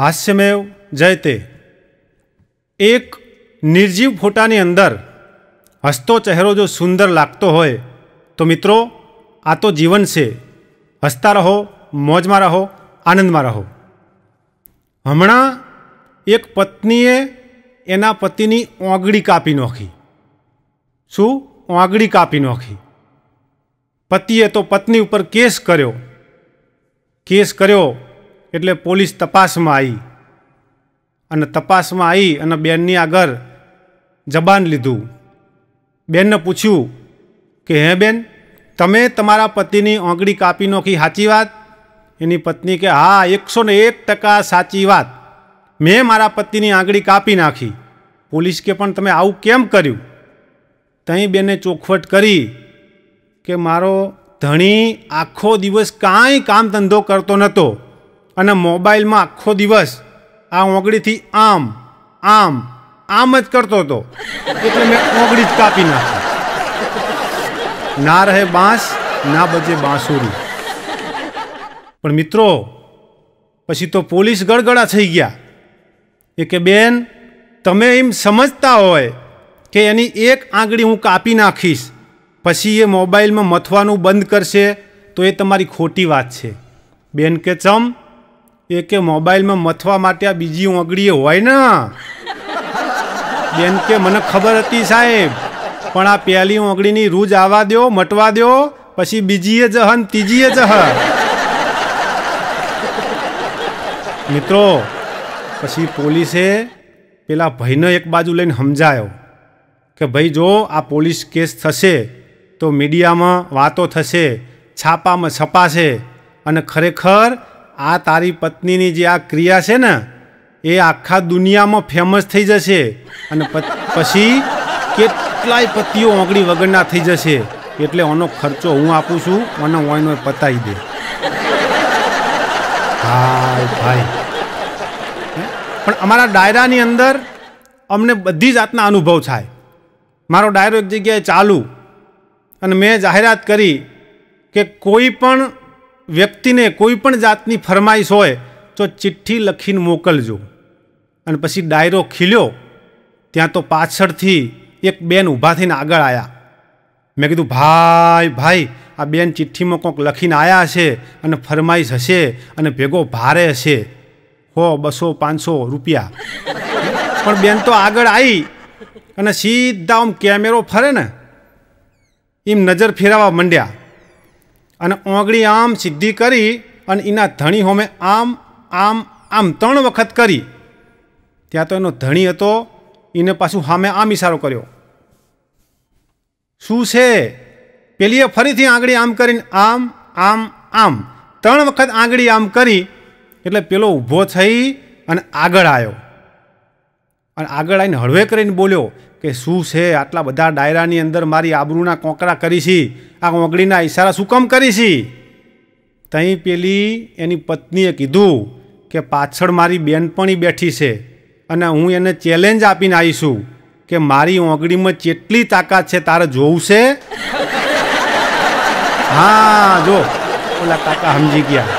હાસ્યમેવ જયતે એક નિર્જીવ ફોટાની અંદર હસતો ચહેરો જો સુંદર લાગતો હોય તો મિત્રો આ તો જીવન છે હસતા રહો મોજમાં રહો આનંદમાં રહો હમણાં એક પત્નીએ એના પતિની ઓંગળી કાપી નાખી શું ઓંગળી કાપી નાખી પતિએ તો પત્ની ઉપર કેસ કર્યો કેસ કર્યો એટલે પોલીસ તપાસમાં આવી અને તપાસમાં આવી અને બેનની આગળ જબાન લીધું બેનને પૂછ્યું કે હે બેન તમે તમારા પતિની આંગળી કાપી નોખી સાચી વાત એની પત્ની કે હા એકસો ને એક ટકા સાચી વાત મેં મારા પતિની આંગળી કાપી નાખી પોલીસ કે પણ તમે આવું કેમ કર્યું તહીં બેને ચોખવટ કરી કે મારો ધણી આખો દિવસ કાંઈ કામ ધંધો કરતો નહોતો અને મોબાઈલમાં આખો દિવસ આ ઓગળીથી આમ આમ આમ જ કરતો હતો એટલે મેં ઓગળી જ કાપી નાખી ના રહે બાંસ ના બજે બાંસુરી પણ મિત્રો પછી તો પોલીસ ગળગળા થઈ ગયા એ કે બેન તમે એમ સમજતા હોય કે એની એક આંગળી હું કાપી નાખીશ પછી એ મોબાઈલમાં મથવાનું બંધ કરશે તો એ તમારી ખોટી વાત છે બેન કે ચમ એ કે મોબાઈલમાં મથવા માટે આ બીજી ઓગળી હોય ને બેન કે મને ખબર હતી સાહેબ પણ આ પહેલી ઓગળીની રૂજ આવવા દો મટવા દો પછી બીજીએ જહન ત્રીજીએ જહ મિત્રો પછી પોલીસે પેલા ભાઈને એક બાજુ લઈને સમજાયો કે ભાઈ જો આ પોલીસ કેસ થશે તો મીડિયામાં વાતો થશે છાપામાં છપાશે અને ખરેખર આ તારી પત્નીની જે આ ક્રિયા છે ને એ આખા દુનિયામાં ફેમસ થઈ જશે અને પછી કેટલાય પતિઓ ઓગળી વગરના થઈ જશે એટલે એનો ખર્ચો હું આપું છું ઓનો ઓઈનો પતાવી દે ભાઈ ભાઈ પણ અમારા ડાયરાની અંદર અમને બધી જાતના અનુભવ થાય મારો ડાયરો એક જગ્યાએ ચાલુ અને મેં જાહેરાત કરી કે કોઈ પણ વ્યક્તિને કોઈ પણ જાતની ફરમાઈશ હોય તો ચિઠ્ઠી લખીને મોકલજો અને પછી ડાયરો ખીલ્યો ત્યાં તો પાછળથી એક બેન ઊભા થઈને આગળ આવ્યા મેં કીધું ભાઈ ભાઈ આ બેન ચિઠ્ઠીમાં કોઈક લખીને આવ્યા હશે અને ફરમાઈશ હશે અને ભેગો ભારે હશે હો બસો પાંચસો રૂપિયા પણ બેન તો આગળ આવી અને સીધા આમ કેમેરો ફરે ને એમ નજર ફેરવવા માંડ્યા અને ઓંગળી આમ સિદ્ધિ કરી અને એના ધણી હોમે આમ આમ આમ ત્રણ વખત કરી ત્યાં તો એનો ધણી હતો એને પાછું સામે આમ ઇશારો કર્યો શું છે પેલીએ ફરીથી આંગળી આમ કરીને આમ આમ આમ ત્રણ વખત આંગળી આમ કરી એટલે પેલો ઊભો થઈ અને આગળ આવ્યો અને આગળ આવીને હળવે કરીને બોલ્યો કે શું છે આટલા બધા ડાયરાની અંદર મારી આબરૂના કોંકરા કરી છે આ ઓગળીના ઈશારા શું કામ કરી છે તઈ પેલી એની પત્નીએ કીધું કે પાછળ મારી બેનપણી બેઠી છે અને હું એને ચેલેન્જ આપીને આવીશું કે મારી ઓગળીમાં કેટલી તાકાત છે તારે જોવું છે હા જો ઓલા કાકા સમજી ગયા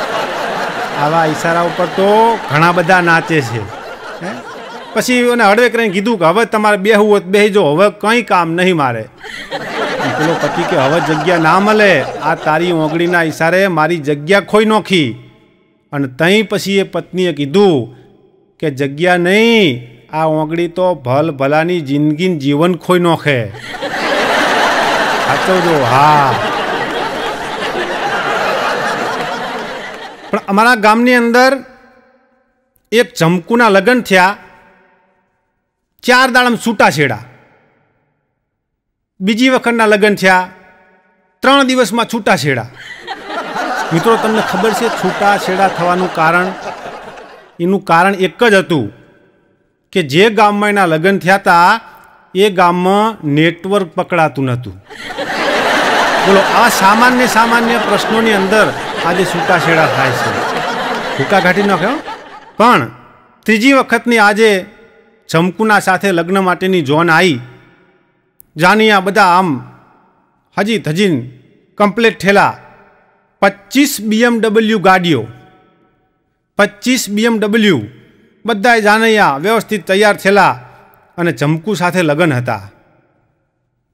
આવા ઈશારા ઉપર તો ઘણા બધા નાચે છે હે પછી એને હળવે કરીને કીધું કે હવે તમારે બેહવું હોત બેહી જો હવે કંઈ કામ નહીં મારે પેલો પતિ કે હવે જગ્યા ના મળે આ તારી ઓગળીના ઈશારે મારી જગ્યા ખોઈ નોખી અને તહીં પછી એ પત્નીએ કીધું કે જગ્યા નહીં આ ઓગળી તો ભલ ભલાની જિંદગી જીવન ખોઈ નોખે સાચો જો હા પણ અમારા ગામની અંદર એક ચમકુના લગ્ન થયા ચાર દાડમ છૂટા છેડા બીજી વખતના લગ્ન થયા ત્રણ દિવસમાં છૂટા છેડા મિત્રો તમને ખબર છે છૂટા છેડા થવાનું કારણ એનું કારણ એક જ હતું કે જે ગામમાં એના લગ્ન થયા હતા એ ગામમાં નેટવર્ક પકડાતું નહોતું બોલો આ સામાન્ય સામાન્ય પ્રશ્નોની અંદર આજે છૂટાછેડા થાય છે ભૂકા ઘાટી નાખ્યો પણ ત્રીજી વખતની આજે ઝમકુના સાથે લગ્ન માટેની જોન આવી જાનિયા બધા આમ હજી ધજીન કમ્પ્લેટ થયેલા પચીસ બીએમડબલ્યુ ગાડીઓ પચીસ બીએમડબલ્યુ બધાએ જાનૈયા વ્યવસ્થિત તૈયાર થયેલા અને ચમકુ સાથે લગ્ન હતા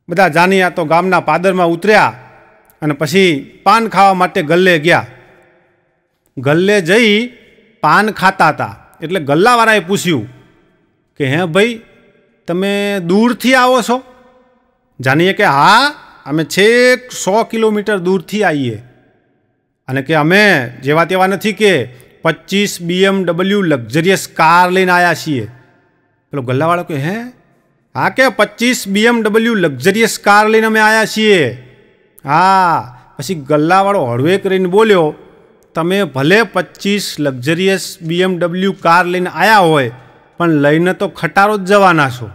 બધા જાનૈયા તો ગામના પાદરમાં ઉતર્યા અને પછી પાન ખાવા માટે ગલ્લે ગયા ગલ્લે જઈ પાન ખાતા હતા એટલે ગલ્લાવાળાએ પૂછ્યું કે હે ભાઈ તમે દૂરથી આવો છો જાનીએ કે હા અમે છેક સો કિલોમીટર દૂરથી આવીએ અને કે અમે જેવા તેવા નથી કે પચીસ બીએમડબલ્યુ લક્ઝરિયસ કાર લઈને આવ્યા છીએ પેલો ગલ્લાવાળો કે હે હા કે પચીસ બીએમડબલ્યુ લક્ઝરિયસ કાર લઈને અમે આવ્યા છીએ હા પછી ગલ્લાવાળો હળવે કરીને બોલ્યો તમે ભલે પચીસ લક્ઝરિયસ બીએમડબલ્યુ કાર લઈને આવ્યા હોય પણ લઈને તો ખટારો જ જવાના છો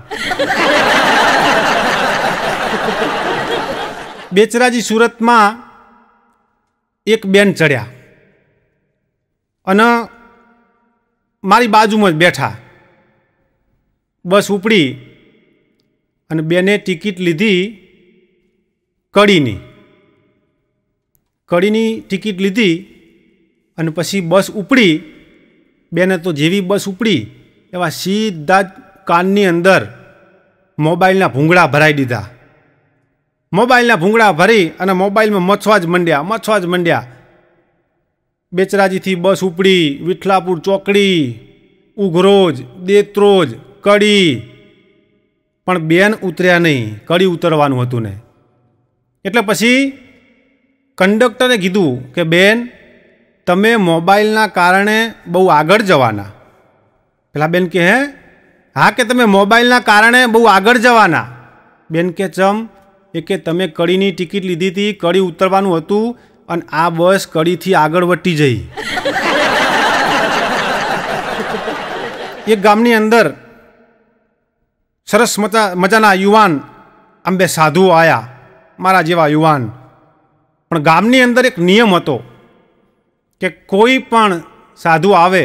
બેચરાજી સુરતમાં એક બેન ચડ્યા અને મારી બાજુમાં જ બેઠા બસ ઉપડી અને બેને ટિકિટ લીધી કડીની કડીની ટિકિટ લીધી અને પછી બસ ઉપડી બેને તો જેવી બસ ઉપડી એવા સીધા કાનની અંદર મોબાઈલના ભૂંગળા ભરાઈ દીધા મોબાઈલના ભૂંગળા ભરી અને મોબાઈલમાં મચવા જ માંડ્યા મછવા જ મંડ્યા બેચરાજીથી બસ ઉપડી વિઠલાપુર ચોકડી ઉઘરોજ દેત્રોજ કડી પણ બેન ઉતર્યા નહીં કડી ઉતરવાનું હતું ને એટલે પછી કંડક્ટરે કીધું કે બેન તમે મોબાઈલના કારણે બહુ આગળ જવાના પેલા બેન કે હે હા કે તમે મોબાઈલના કારણે બહુ આગળ જવાના બેન કે ચમ એ કે તમે કડીની ટિકિટ લીધી હતી કડી ઉતરવાનું હતું અને આ બસ કડીથી આગળ વટી જઈ એ ગામની અંદર સરસ મજા મજાના યુવાન આમ બે સાધુ આવ્યા મારા જેવા યુવાન પણ ગામની અંદર એક નિયમ હતો કે કોઈ પણ સાધુ આવે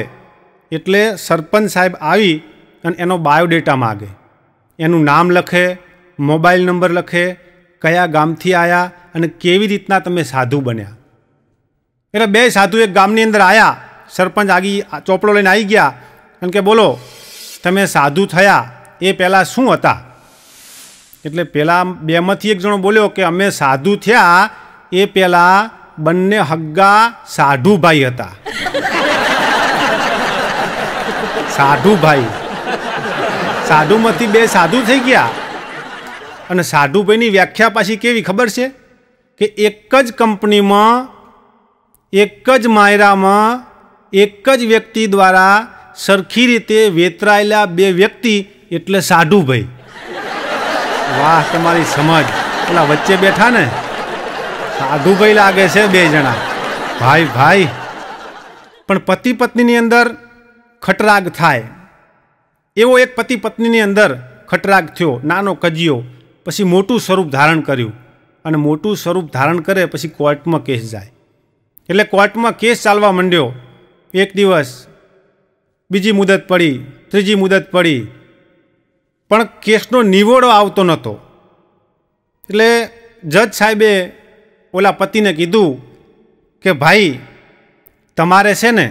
એટલે સરપંચ સાહેબ આવી અને એનો બાયોડેટા માગે એનું નામ લખે મોબાઈલ નંબર લખે કયા ગામથી આવ્યા અને કેવી રીતના તમે સાધુ બન્યા એટલે બે સાધુ એક ગામની અંદર આવ્યા સરપંચ આગી ચોપડો લઈને આવી ગયા અને કે બોલો તમે સાધુ થયા એ પહેલાં શું હતા એટલે પહેલાં બેમાંથી એક જણો બોલ્યો કે અમે સાધુ થયા એ પહેલાં બંને હગ્ગા સાધુભાઈ હતા સાધુ ભાઈ સાધુમાંથી બે સાધુ થઈ ગયા અને સાધુભાઈની વ્યાખ્યા પાછી કેવી ખબર છે કે એક જ કંપનીમાં એક જ માયરામાં એક જ વ્યક્તિ દ્વારા સરખી રીતે વેતરાયેલા બે વ્યક્તિ એટલે સાધુભાઈ વાહ તમારી સમજ પેલા વચ્ચે બેઠા ને સાધુભાઈ લાગે છે બે જણા ભાઈ ભાઈ પણ પતિ પત્નીની અંદર ખટરાગ થાય એવો એક પતિ પત્નીની અંદર ખટરાગ થયો નાનો કજિયો પછી મોટું સ્વરૂપ ધારણ કર્યું અને મોટું સ્વરૂપ ધારણ કરે પછી કોર્ટમાં કેસ જાય એટલે કોર્ટમાં કેસ ચાલવા માંડ્યો એક દિવસ બીજી મુદત પડી ત્રીજી મુદત પડી પણ કેસનો નિવોડો આવતો નહોતો એટલે જજ સાહેબે ઓલા પતિને કીધું કે ભાઈ તમારે છે ને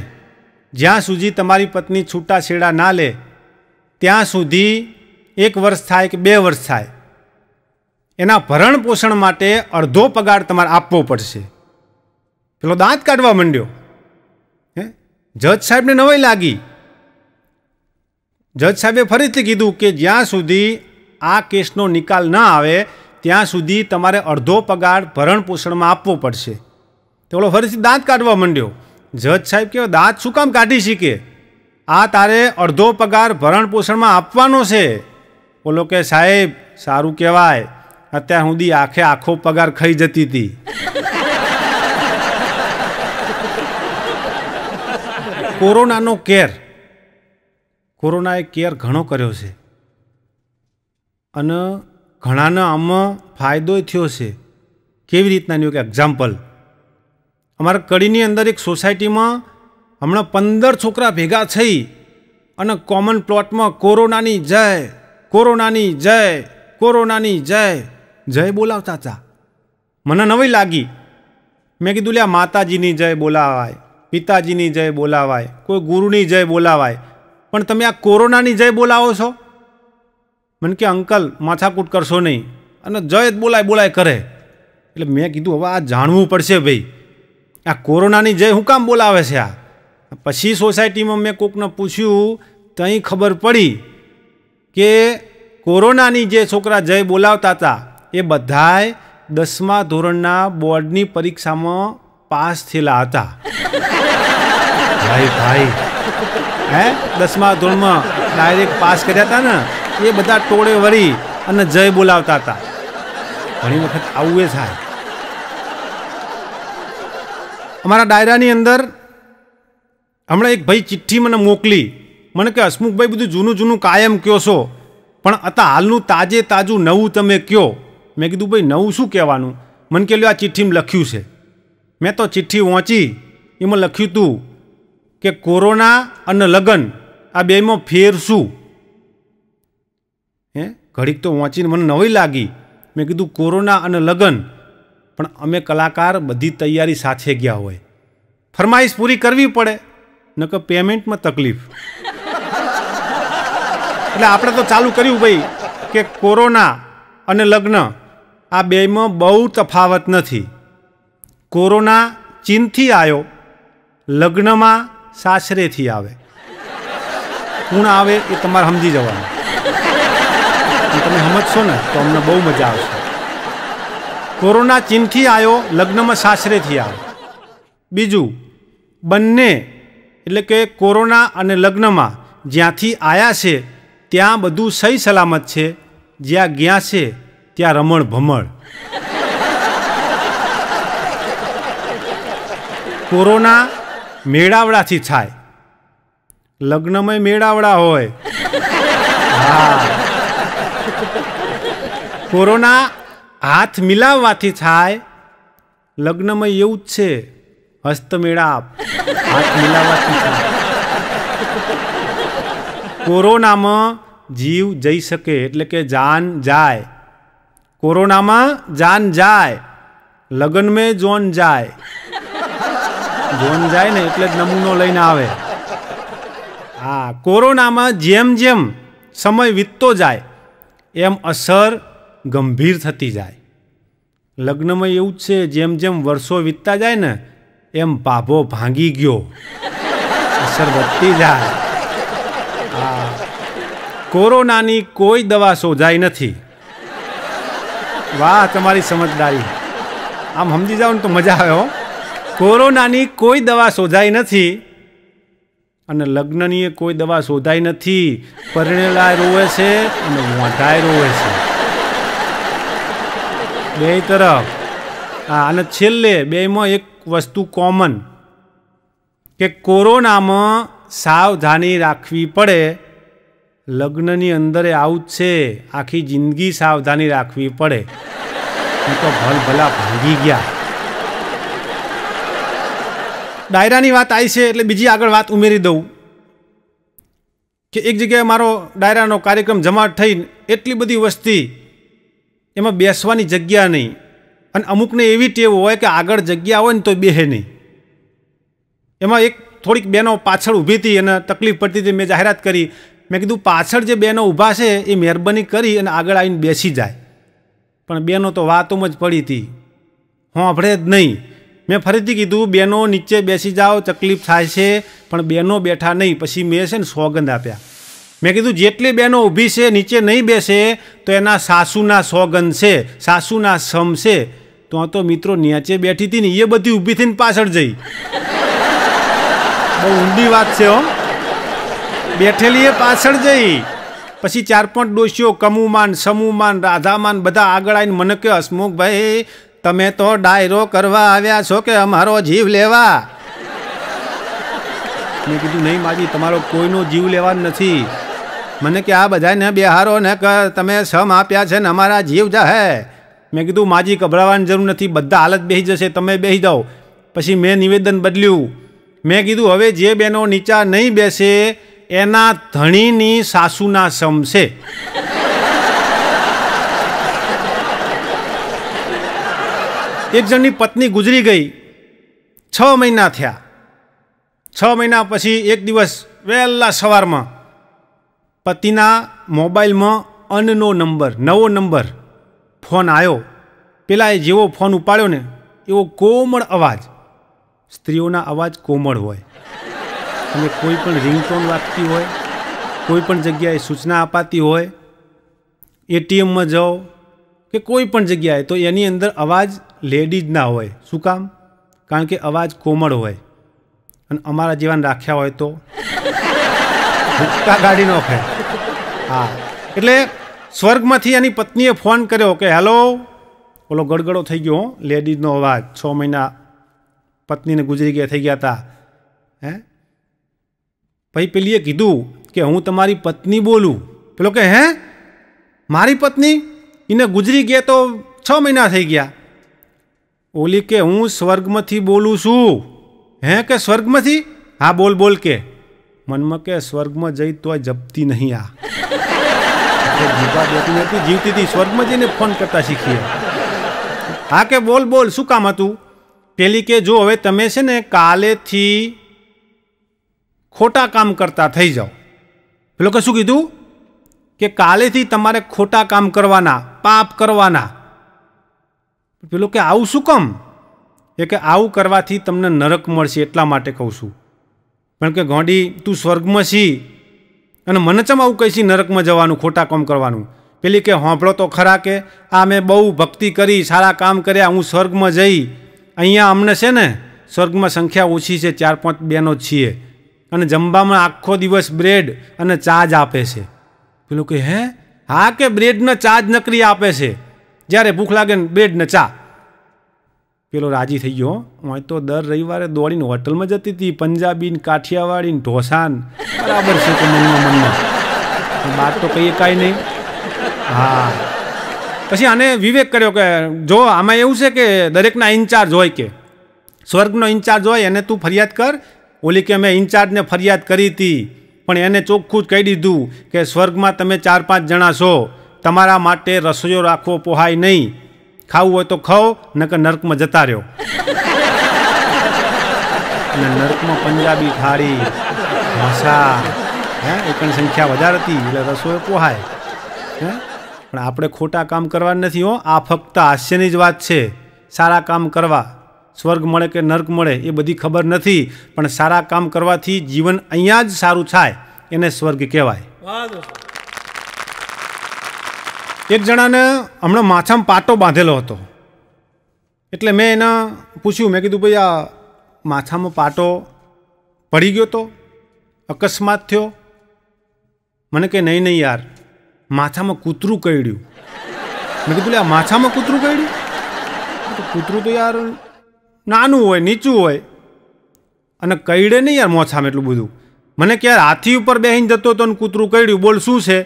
જ્યાં સુધી તમારી પત્ની છૂટાછેડા ના લે ત્યાં સુધી એક વર્ષ થાય કે બે વર્ષ થાય એના ભરણ પોષણ માટે અડધો પગાર તમારે આપવો પડશે પેલો દાંત કાઢવા માંડ્યો હે જજ સાહેબને નવાઈ લાગી જજ સાહેબે ફરીથી કીધું કે જ્યાં સુધી આ કેસનો નિકાલ ના આવે ત્યાં સુધી તમારે અડધો પગાર ભરણ પોષણમાં આપવો પડશે તો ફરીથી દાંત કાઢવા માંડ્યો જજ સાહેબ કે દાંત શું કામ કાઢી શીખે આ તારે અડધો પગાર ભરણ પોષણમાં આપવાનો છે બોલો કે સાહેબ સારું કહેવાય અત્યાર સુધી આખે આખો પગાર ખાઈ જતી હતી કોરોનાનો કેર કોરોનાએ કેર ઘણો કર્યો છે અને ઘણાના આમાં ફાયદો થયો છે કેવી રીતના નહીં કે એક્ઝામ્પલ અમારા કડીની અંદર એક સોસાયટીમાં હમણાં પંદર છોકરા ભેગા થઈ અને કોમન પ્લોટમાં કોરોનાની જય કોરોનાની જય કોરોનાની જય જય બોલાવતા હતા મને નવી લાગી મેં કીધું લ્યા માતાજીની જય બોલાવાય પિતાજીની જય બોલાવાય કોઈ ગુરુની જય બોલાવાય પણ તમે આ કોરોનાની જય બોલાવો છો મને કે અંકલ માથાકૂટ કરશો નહીં અને જય જ બોલાય બોલાય કરે એટલે મેં કીધું હવે આ જાણવું પડશે ભાઈ આ કોરોનાની જય હું કામ બોલાવે છે આ પછી સોસાયટીમાં મેં કોકને પૂછ્યું તો અહીં ખબર પડી કે કોરોનાની જે છોકરા જય બોલાવતા હતા એ બધાય દસમા ધોરણના બોર્ડની પરીક્ષામાં પાસ થયેલા હતા ભાઈ ભાઈ હે દસમા ધોરણમાં ડાયરેક્ટ પાસ કર્યા હતા ને એ બધા ટોળે વળી અને જય બોલાવતા હતા ઘણી વખત આવું એ થાય અમારા ડાયરાની અંદર હમણાં એક ભાઈ ચિઠ્ઠી મને મોકલી મને કે હસમુખભાઈ બધું જૂનું જૂનું કાયમ કહો છો પણ અત્યારે હાલનું તાજે તાજું નવું તમે કહો મેં કીધું ભાઈ નવું શું કહેવાનું મને કે આ ચિઠ્ઠીમાં લખ્યું છે મેં તો ચિઠ્ઠી વાંચી એમાં લખ્યું હતું કે કોરોના અને લગ્ન આ બેમાં ફેર શું હે ઘડીક તો વાંચીને મને નવી લાગી મેં કીધું કોરોના અને લગ્ન પણ અમે કલાકાર બધી તૈયારી સાથે ગયા હોય ફરમાઈશ પૂરી કરવી પડે નકર પેમેન્ટમાં તકલીફ એટલે આપણે તો ચાલુ કર્યું ભાઈ કે કોરોના અને લગ્ન આ બેમાં બહુ તફાવત નથી કોરોના ચીનથી આવ્યો લગ્નમાં સાસરેથી આવે કુણ આવે એ તમારે સમજી જવાનું તમે સમજશો ને તો અમને બહુ મજા આવશે કોરોના ચીનથી આવ્યો લગ્નમાં સાસરેથી આવ્યો બીજું બંને એટલે કે કોરોના અને લગ્નમાં જ્યાંથી આવ્યા છે ત્યાં બધું સહી સલામત છે જ્યાં ગયા છે ત્યાં રમણ ભમણ કોરોના મેળાવડાથી થાય લગ્નમય મેળાવડા હોય હા કોરોના હાથ મિલાવવાથી થાય લગ્નમાં એવું જ છે હસ્તમેળાપ હાથ મિલાવવાથી થાય કોરોનામાં જીવ જઈ શકે એટલે કે જાન જાય કોરોનામાં જાન જાય લગ્ન મેં જોન જાય જોન જાય ને એટલે જ નમૂનો લઈને આવે હા કોરોનામાં જેમ જેમ સમય વીતતો જાય એમ અસર ગંભીર થતી જાય લગ્નમાં એવું જ છે જેમ જેમ વર્ષો વીતતા જાય ને એમ પાભો ભાંગી ગયો અસર વધતી જાય કોરોનાની કોઈ દવા શોધાઈ નથી વાહ તમારી સમજદારી આમ સમજી જાઓ ને તો મજા આવે હો કોરોનાની કોઈ દવા શોધાઈ નથી અને લગ્નની કોઈ દવા શોધાઈ નથી પરણેલા રોવે છે અને વાંધાય રોવે છે બે તરફ હા અને છેલ્લે બેમાં એક વસ્તુ કોમન કે કોરોનામાં સાવધાની રાખવી પડે લગ્નની અંદર આવું જ છે આખી જિંદગી સાવધાની રાખવી પડે હું તો ભલ ભલા ભાંગી ગયા ડાયરાની વાત આવી છે એટલે બીજી આગળ વાત ઉમેરી દઉં કે એક જગ્યાએ મારો ડાયરાનો કાર્યક્રમ જમાટ થઈને એટલી બધી વસ્તી એમાં બેસવાની જગ્યા નહીં અને અમુકને એવી ટેવ હોય કે આગળ જગ્યા હોય ને તો બેહે નહીં એમાં એક થોડીક બહેનો પાછળ ઊભી હતી અને તકલીફ પડતી હતી મેં જાહેરાત કરી મેં કીધું પાછળ જે બહેનો ઊભા છે એ મહેરબાની કરી અને આગળ આવીને બેસી જાય પણ બહેનો તો વાતોમાં જ પડી હતી હું આપણે જ નહીં મેં ફરીથી કીધું બહેનો નીચે બેસી જાઓ તકલીફ થાય છે પણ બહેનો બેઠા નહીં પછી મેં છે ને સોગંદ આપ્યા મેં કીધું જેટલી બહેનો ઊભી છે નીચે નહીં બેસે તો એના સાસુના સોગન છે સાસુના સમ છે તો તો મિત્રો નીચે બેઠી હતી ને એ બધી ઊભી થઈને પાછળ જઈ બહુ ઊંડી વાત છે હો બેઠેલી એ પાછળ જઈ પછી ચાર પાંચ ડોશીઓ કમુમાન સમુમાન રાધામાન બધા આગળ આવીને મને કહે હસમુખભાઈ તમે તો ડાયરો કરવા આવ્યા છો કે અમારો જીવ લેવા મેં કીધું નહીં માજી તમારો કોઈનો જીવ લેવા નથી મને કે આ બધાને બેહારો ને કે તમે સમ આપ્યા છે ને અમારા જીવ જાહે મેં કીધું માજી ગભરાવાની જરૂર નથી બધા હાલત બેસી જશે તમે બેસી જાઓ પછી મેં નિવેદન બદલ્યું મેં કીધું હવે જે બહેનો નીચા નહીં બેસે એના ધણીની સાસુના સમ છે એક જણની પત્ની ગુજરી ગઈ છ મહિના થયા છ મહિના પછી એક દિવસ વહેલા સવારમાં પતિના મોબાઈલમાં અનનો નંબર નવો નંબર ફોન આવ્યો પેલા એ જેવો ફોન ઉપાડ્યો ને એવો કોમળ અવાજ સ્ત્રીઓના અવાજ કોમળ હોય અને કોઈ પણ રિંગટોન વાગતી હોય કોઈ પણ જગ્યાએ સૂચના અપાતી હોય એટીએમમાં જાઓ કે કોઈ પણ જગ્યાએ તો એની અંદર અવાજ લેડીઝના હોય શું કામ કારણ કે અવાજ કોમળ હોય અને અમારા જેવાને રાખ્યા હોય તો ભૂક્કા કાઢી નાખે હા એટલે સ્વર્ગમાંથી એની પત્નીએ ફોન કર્યો કે હેલો ઓલો ગડગડો થઈ ગયો લેડીઝનો અવાજ છ મહિના પત્નીને ગુજરી ગયા થઈ ગયા હતા હે ભાઈ પેલીએ કીધું કે હું તમારી પત્ની બોલું પેલો કે હે મારી પત્ની એને ગુજરી ગયા તો છ મહિના થઈ ગયા ઓલી કે હું સ્વર્ગમાંથી બોલું છું હે કે સ્વર્ગમાંથી હા બોલ બોલ કે મનમાં કે સ્વર્ગમાં જઈ તોય જપતી નહીં આ જીભા દેતી હતી જીવતી હતી સ્વર્ગમાં જઈને ફોન કરતા શીખીએ હા કે બોલ બોલ શું કામ હતું પેલી કે જો હવે તમે છે ને કાલેથી ખોટા કામ કરતા થઈ જાઓ પેલો કે શું કીધું કે કાલેથી તમારે ખોટા કામ કરવાના પાપ કરવાના પેલો કે આવું શું કામ એ કે આવું કરવાથી તમને નરક મળશે એટલા માટે કહું છું પણ કે ગોંડી તું સ્વર્ગમાં છી અને મને ચમ આવું કહીશી નરકમાં જવાનું ખોટા કામ કરવાનું પેલી કે હોંભળો તો ખરા કે આ મેં બહુ ભક્તિ કરી સારા કામ કર્યા હું સ્વર્ગમાં જઈ અહીંયા અમને છે ને સ્વર્ગમાં સંખ્યા ઓછી છે ચાર પાંચ બેનો છીએ અને જમવામાં આખો દિવસ બ્રેડ અને ચા જ આપે છે પેલું કે હે હા કે બ્રેડને ચા જ નકરી આપે છે જ્યારે ભૂખ લાગે ને બ્રેડને ચા પેલો રાજી થઈ ગયો હું તો દર રવિવારે દોડીને હોટલમાં જતી હતી પંજાબી ને કાઠિયાવાડી ને ઢોસાન બરાબર છે કે મનમાં મનમાં વાત તો કહીએ કાંઈ નહીં હા પછી આને વિવેક કર્યો કે જો આમાં એવું છે કે દરેકના ઇન્ચાર્જ હોય કે સ્વર્ગનો ઇન્ચાર્જ હોય એને તું ફરિયાદ કર ઓલી કે મેં ઇન્ચાર્જને ફરિયાદ કરી હતી પણ એને ચોખ્ખું જ કહી દીધું કે સ્વર્ગમાં તમે ચાર પાંચ જણા છો તમારા માટે રસોઈયો રાખવો પોહાય નહીં ખાવું હોય તો ખાઓ નકર નર્કમાં જતા રહ્યો અને નર્કમાં પંજાબી થાળી મસા હે એકણ સંખ્યા વધારે હતી એટલે રસોઈ પોહાય હે પણ આપણે ખોટા કામ કરવા નથી હો આ ફક્ત હાસ્યની જ વાત છે સારા કામ કરવા સ્વર્ગ મળે કે નર્ક મળે એ બધી ખબર નથી પણ સારા કામ કરવાથી જીવન અહીંયા જ સારું થાય એને સ્વર્ગ કહેવાય એક જણાને હમણાં માથામાં પાટો બાંધેલો હતો એટલે મેં એના પૂછ્યું મેં કીધું ભાઈ આ માથામાં પાટો પડી ગયો તો અકસ્માત થયો મને કે નહીં નહીં યાર માથામાં કૂતરું કરડ્યું મેં કીધું આ માથામાં કૂતરું કરડ્યું કૂતરું તો યાર નાનું હોય નીચું હોય અને કઈડે નહીં યાર મોછામાં એટલું બધું મને કે હાથી ઉપર બેહીને જતો હતો અને કૂતરું કરડ્યું બોલ શું છે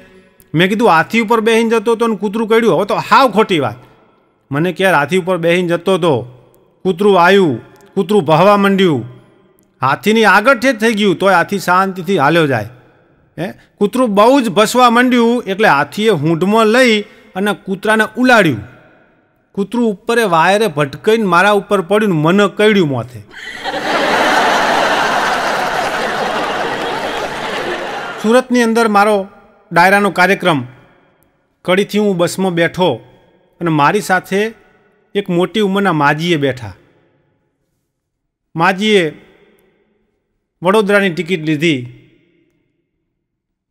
મેં કીધું હાથી ઉપર બેહીને જતો હતો ને કૂતરું કર્યું હવે તો હાવ ખોટી વાત મને ક્યારે હાથી ઉપર બેહીને જતો હતો કૂતરું આવ્યું કૂતરું ભહવા માંડ્યું હાથીની આગળ જ થઈ ગયું તોય હાથી શાંતિથી હાલ્યો જાય હે કૂતરું બહુ જ ભસવા માંડ્યું એટલે હાથીએ હૂંઢમાં લઈ અને કૂતરાને ઉલાડ્યું કૂતરું ઉપરે વાયરે ભટકાઈને મારા ઉપર પડ્યું મને કડ્યું માથે સુરતની અંદર મારો ડાયરાનો કાર્યક્રમ કડીથી હું બસમાં બેઠો અને મારી સાથે એક મોટી ઉંમરના માજીએ બેઠા માજીએ વડોદરાની ટિકિટ લીધી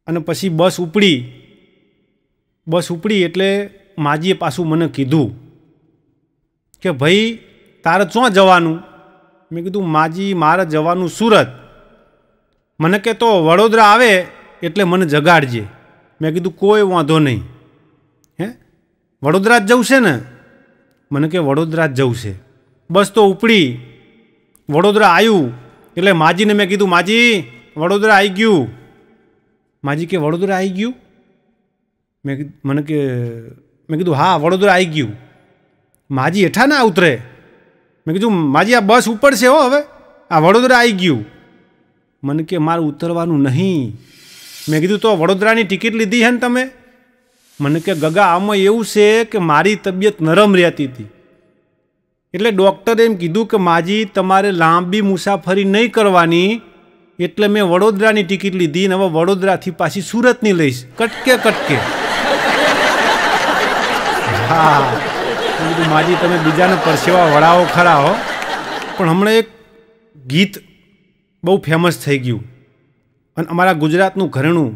અને પછી બસ ઉપડી બસ ઉપડી એટલે માજીએ પાછું મને કીધું કે ભાઈ તારે ચોં જવાનું મેં કીધું માજી મારે જવાનું સુરત મને કહેતો વડોદરા આવે એટલે મને જગાડજે મેં કીધું કોઈ વાંધો નહીં હે વડોદરા જ જવું છે ને મને કે વડોદરા જ જવું છે બસ તો ઉપડી વડોદરા આવ્યું એટલે માજીને મેં કીધું માજી વડોદરા આવી ગયું માજી કે વડોદરા આવી ગયું મેં મને કે મેં કીધું હા વડોદરા આવી ગયું માજી હેઠા ના ઉતરે મેં કીધું માજી આ બસ ઉપર છે હો હવે આ વડોદરા આવી ગયું મને કે મારે ઉતરવાનું નહીં મેં કીધું તો વડોદરાની ટિકિટ લીધી છે ને તમે મને કે ગગા આમાં એવું છે કે મારી તબિયત નરમ રહેતી હતી એટલે ડૉક્ટરે એમ કીધું કે માજી તમારે લાંબી મુસાફરી નહીં કરવાની એટલે મેં વડોદરાની ટિકિટ લીધી ને હવે વડોદરાથી પાછી સુરતની લઈશ કટકે કટકે હા કીધું માજી તમે બીજાને પરસેવા વળાવો ખરા હો પણ હમણાં એક ગીત બહુ ફેમસ થઈ ગયું અને અમારા ગુજરાતનું ઘરેણું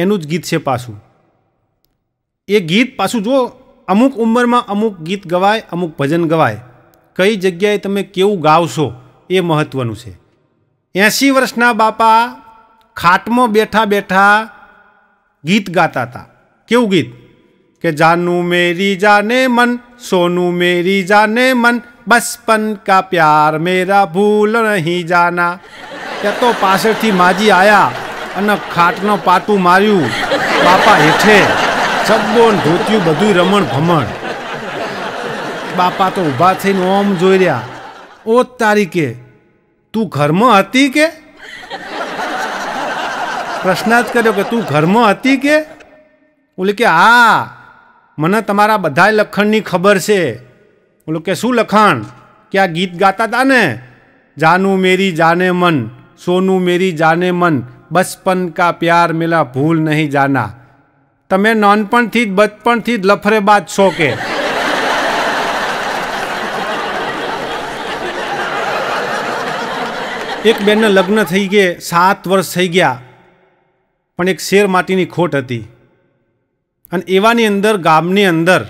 એનું જ ગીત છે પાછું એ ગીત પાછું જો અમુક ઉંમરમાં અમુક ગીત ગવાય અમુક ભજન ગવાય કઈ જગ્યાએ તમે કેવું ગાવશો એ મહત્ત્વનું છે એંસી વર્ષના બાપા ખાટમાં બેઠા બેઠા ગીત ગાતા હતા કેવું ગીત કે જાનું મેરી જાને મન સોનું મેરી જાને મન બચપન કા પ્યાર મેરા ભૂલ નહીં જાના કે તો પાછળથી માજી આયા અને ખાટનો પાટું માર્યું બાપા હેઠે સબ્બોન ધોત્યું બધું રમણ ભમણ બાપા તો ઊભા થઈને ઓમ જોઈ રહ્યા ઓ તારીખે તું ઘરમાં હતી કે પ્રશ્ન જ કર્યો કે તું ઘરમાં હતી કે બોલે કે હા મને તમારા બધા લખણની ખબર છે બોલો કે શું લખાણ કે આ ગીત ગાતા હતા ને જાનું મેરી જાને મન સોનું મેરી જાને મન બચપન કા પ્યાર મેલા ભૂલ નહીં જાના તમે નાનપણથી જ બચપણથી જ લફરેબાજ છો કે એક બેનના લગ્ન થઈ ગયે સાત વર્ષ થઈ ગયા પણ એક શેર માટીની ખોટ હતી અને એવાની અંદર ગામની અંદર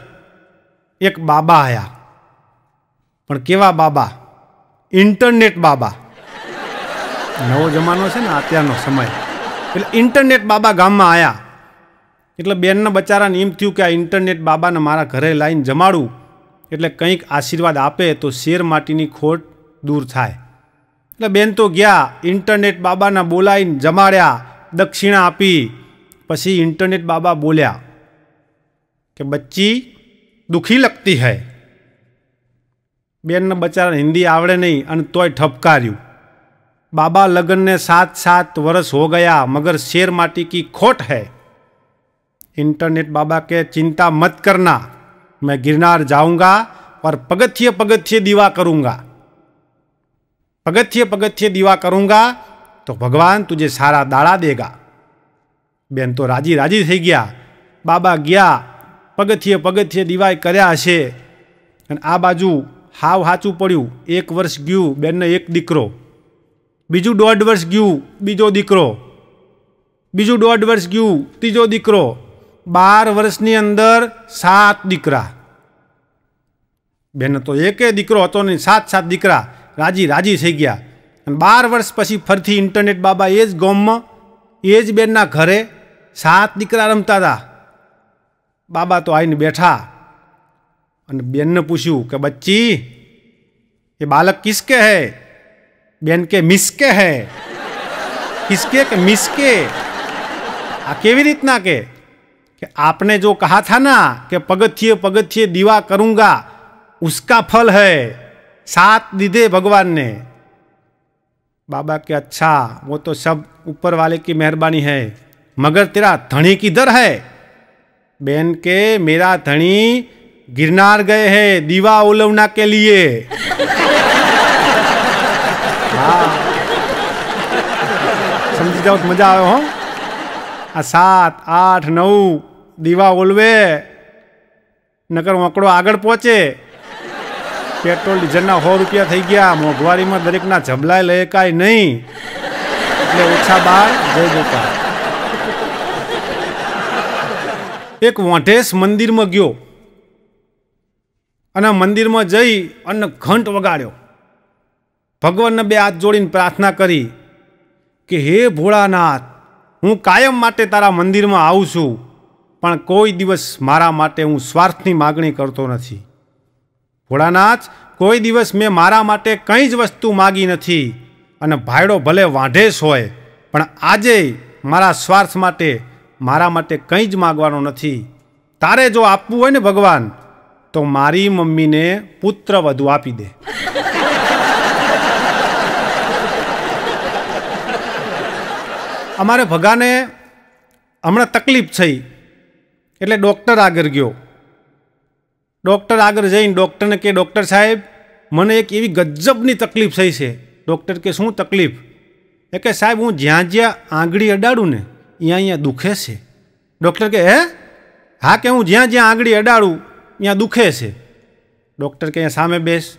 એક બાબા આવ્યા પણ કેવા બાબા ઇન્ટરનેટ બાબા નવો જમાનો છે ને અત્યારનો સમય એટલે ઇન્ટરનેટ બાબા ગામમાં આવ્યા એટલે બેનના બચારાને એમ થયું કે આ ઇન્ટરનેટ બાબાને મારા ઘરે લાવીને જમાડું એટલે કંઈક આશીર્વાદ આપે તો શેર માટીની ખોટ દૂર થાય એટલે બેન તો ગયા ઇન્ટરનેટ બાબાના બોલાવીને જમાડ્યા દક્ષિણા આપી પછી ઇન્ટરનેટ બાબા બોલ્યા કે બચ્ચી દુઃખી લગતી હૈ બેનને બચારા હિન્દી આવડે નહીં અને તોય ઠપકાર્યું बाबा लगन ने सात सात वर्ष हो गया मगर शेर माटी की खोट है इंटरनेट बाबा के चिंता मत करना मैं गिरनार जाऊंगा और पगथिये पगथिये दीवा करूंगा पगथिये पगथिये दीवा करूंगा तो भगवान तुझे सारा दाड़ा देगा બેન तो राजी राजी थी गया बाबा गया પગથિયે પગથિયે दीवा कराया हे અને આ બાજુ હાવ હાચું પડ્યું એક વર્ષ ગયું બેનને એક દીકરો બીજું દોઢ વર્ષ ગયું બીજો દીકરો બીજું દોઢ વર્ષ ગયું ત્રીજો દીકરો બાર વર્ષની અંદર સાત દીકરા બેન તો એકે દીકરો હતો નહીં સાત સાત દીકરા રાજી રાજી થઈ ગયા અને બાર વર્ષ પછી ફરીથી ઇન્ટરનેટ બાબા એ જ ગામમાં એ જ બેનના ઘરે સાત દીકરા રમતા હતા બાબા તો આવીને બેઠા અને બેનને પૂછ્યું કે બચ્ચી એ બાલક કિસકે હૈ बेन के मिसके है किसके के मिसके केवी रीतना के कि आपने जो कहा था ना कि पगथिये पगथिये दीवा करूंगा उसका फल है साथ दीदे भगवान ने बाबा के अच्छा वो तो सब ऊपर वाले की मेहरबानी है मगर तेरा धनी किधर है बहन के मेरा धनी गिरनार गए हैं दीवा उलवना के लिए જાઓ મજા આવે હો આ સાત આઠ નવ દીવા ઓલવે નકર વંકડો આગળ પહોંચે પેટ્રોલ ડીઝલના સો રૂપિયા થઈ ગયા મોંઘવારીમાં દરેકના જબલાય લઈ કાંઈ નહીં એટલે ઓછા બાર જઈ ગોપાલ એક વોંઢેસ મંદિરમાં ગયો અને મંદિરમાં જઈ અને ઘંટ વગાડ્યો ભગવાનને બે હાથ જોડીને પ્રાર્થના કરી કે હે ભોળાનાથ હું કાયમ માટે તારા મંદિરમાં આવું છું પણ કોઈ દિવસ મારા માટે હું સ્વાર્થની માગણી કરતો નથી ભોળાનાથ કોઈ દિવસ મેં મારા માટે કંઈ જ વસ્તુ માગી નથી અને ભાયડો ભલે વાંઢેશ હોય પણ આજે મારા સ્વાર્થ માટે મારા માટે કંઈ જ માગવાનો નથી તારે જો આપવું હોય ને ભગવાન તો મારી મમ્મીને પુત્ર વધુ આપી દે અમારે ભગાને હમણાં તકલીફ થઈ એટલે ડૉક્ટર આગળ ગયો ડૉક્ટર આગળ જઈને ડૉક્ટરને કે ડૉક્ટર સાહેબ મને એક એવી ગજબની તકલીફ થઈ છે ડૉક્ટર કે શું તકલીફ એ કે સાહેબ હું જ્યાં જ્યાં આંગળી અડાડું ને અહીંયા અહીંયા દુખે છે ડૉક્ટર કે હે હા કે હું જ્યાં જ્યાં આંગળી અડાડું ત્યાં દુખે છે ડૉક્ટર કે અહીંયા સામે બેસ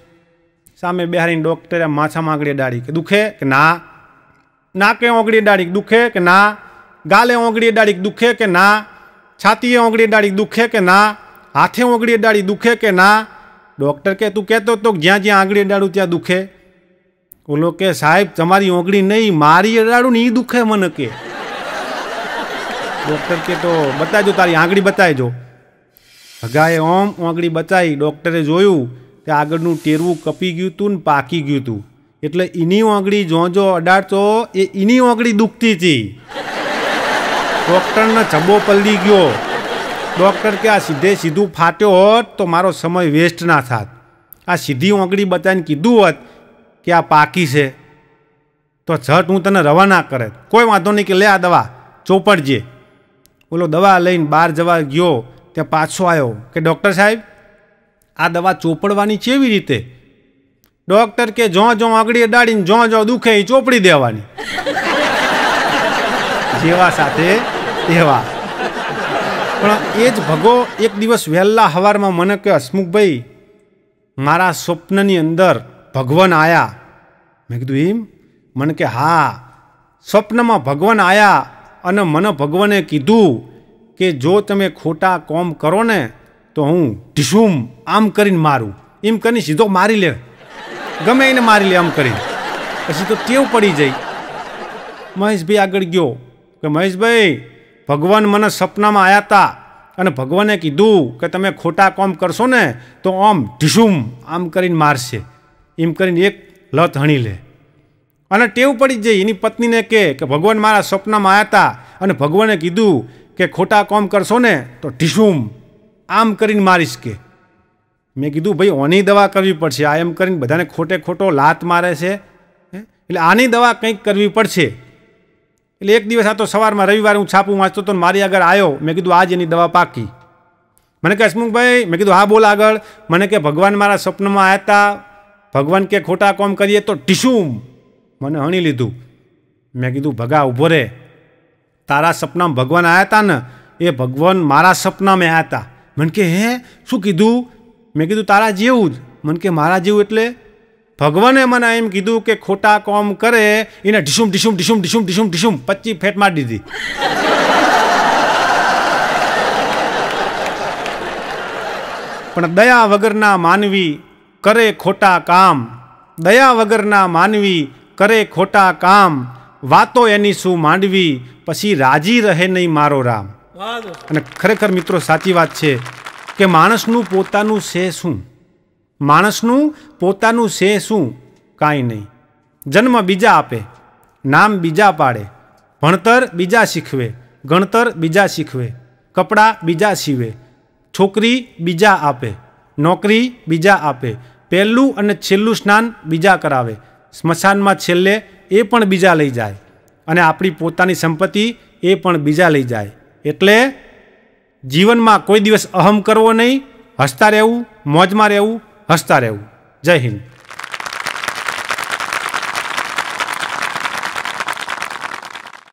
સામે બેહારીને ડૉક્ટરે માથામાં આંગળી અડાડી કે દુખે કે ના નાકે ઓગળી ડાળીક દુખે કે ના ગાલે ઓગળી ડાળીક દુખે કે ના છાતીએ ઓગળી ડાળીક દુખે કે ના હાથે ઓગળી ડાળી દુખે કે ના ડૉક્ટર કે તું કહેતો તો જ્યાં જ્યાં આંગળી અડાડું ત્યાં દુખે ઓલો કે સાહેબ તમારી ઓગળી નહીં મારી અડાડું ને એ દુખે મને કે ડૉક્ટર કે તો બતાવજો તારી આંગળી બતાવજો ભગાએ ઓમ આંગળી બચાવી ડૉક્ટરે જોયું કે આગળનું ટેરવું કપી ગયું હતું ને પાકી ગયું હતું એટલે એની ઓગળી જોજો અડાડતો એ એની ઓગળી દુખતી હતી ડૉક્ટરનો ચબો પલદી ગયો ડૉક્ટર કે આ સીધે સીધું ફાટ્યો હોત તો મારો સમય વેસ્ટ ના થાત આ સીધી ઓગળી બતાવીને કીધું હોત કે આ પાકી છે તો ઝટ હું તને રવાના કરે કોઈ વાંધો નહીં કે લે આ દવા ચોપડજે બોલો દવા લઈને બહાર જવા ગયો ત્યાં પાછો આવ્યો કે ડૉક્ટર સાહેબ આ દવા ચોપડવાની છે કેવી રીતે ડોક્ટર કે જો જો આંગળીએ ડાળીને જો જો દુખે એ ચોપડી દેવાની જેવા સાથે તેવા પણ એ જ ભગો એક દિવસ વહેલા સવારમાં મને કે હસમુખભાઈ મારા સ્વપ્નની અંદર ભગવાન આવ્યા મેં કીધું એમ મને કે હા સ્વપ્નમાં ભગવાન આવ્યા અને મને ભગવાને કીધું કે જો તમે ખોટા કોમ કરો ને તો હું ઢીસુમ આમ કરીને મારું એમ કરીને સીધો મારી લે ગમે એને મારી લે આમ કરી પછી તો ટેવ પડી જઈ મહેશભાઈ આગળ ગયો કે મહેશભાઈ ભગવાન મને સપનામાં આવ્યા હતા અને ભગવાને કીધું કે તમે ખોટા કોમ કરશો ને તો આમ ઢીસુમ આમ કરીને મારશે એમ કરીને એક લત હણી લે અને ટેવ પડી જઈ એની પત્નીને કહે કે ભગવાન મારા સપનામાં આવ્યા હતા અને ભગવાને કીધું કે ખોટા કોમ કરશો ને તો ઢીસુમ આમ કરીને મારીશ કે મેં કીધું ભાઈ ઓની દવા કરવી પડશે આ એમ કરીને બધાને ખોટે ખોટો લાત મારે છે એટલે આની દવા કંઈક કરવી પડશે એટલે એક દિવસ આ તો સવારમાં રવિવારે હું છાપું વાંચતો હતો મારી આગળ આવ્યો મેં કીધું આજ એની દવા પાકી મને કે હસમુખભાઈ મેં કીધું હા બોલ આગળ મને કે ભગવાન મારા સ્વપ્નમાં આવ્યા હતા ભગવાન કે ખોટા કોમ કરીએ તો ટીશું મને હણી લીધું મેં કીધું ભગા ઊભો રે તારા સપનામાં ભગવાન આવ્યા હતા ને એ ભગવાન મારા સપનામાં આવ્યા હતા મને કે હે શું કીધું મેં કીધું તારા જેવું જ મને કે મારા જેવું એટલે ભગવાને મને એમ કીધું કે ખોટા કોમ કરે એને ઢીસુમ ઢીસુમ ઢીસુમ ઢીસુમ ઢીસુમ ઢીસુમ પચી ફેટ મારી દીધી પણ દયા વગરના માનવી કરે ખોટા કામ દયા વગરના માનવી કરે ખોટા કામ વાતો એની શું માંડવી પછી રાજી રહે નહીં મારો રામ અને ખરેખર મિત્રો સાચી વાત છે કે માણસનું પોતાનું છે શું માણસનું પોતાનું છે શું કાંઈ નહીં જન્મ બીજા આપે નામ બીજા પાડે ભણતર બીજા શીખવે ગણતર બીજા શીખવે કપડાં બીજા સીવે છોકરી બીજા આપે નોકરી બીજા આપે પહેલું અને છેલ્લું સ્નાન બીજા કરાવે સ્મશાનમાં છેલ્લે એ પણ બીજા લઈ જાય અને આપણી પોતાની સંપત્તિ એ પણ બીજા લઈ જાય એટલે જીવનમાં કોઈ દિવસ અહમ કરવો નહીં હસતા રહેવું મોજમાં રહેવું હસતા રહેવું જય હિન્દ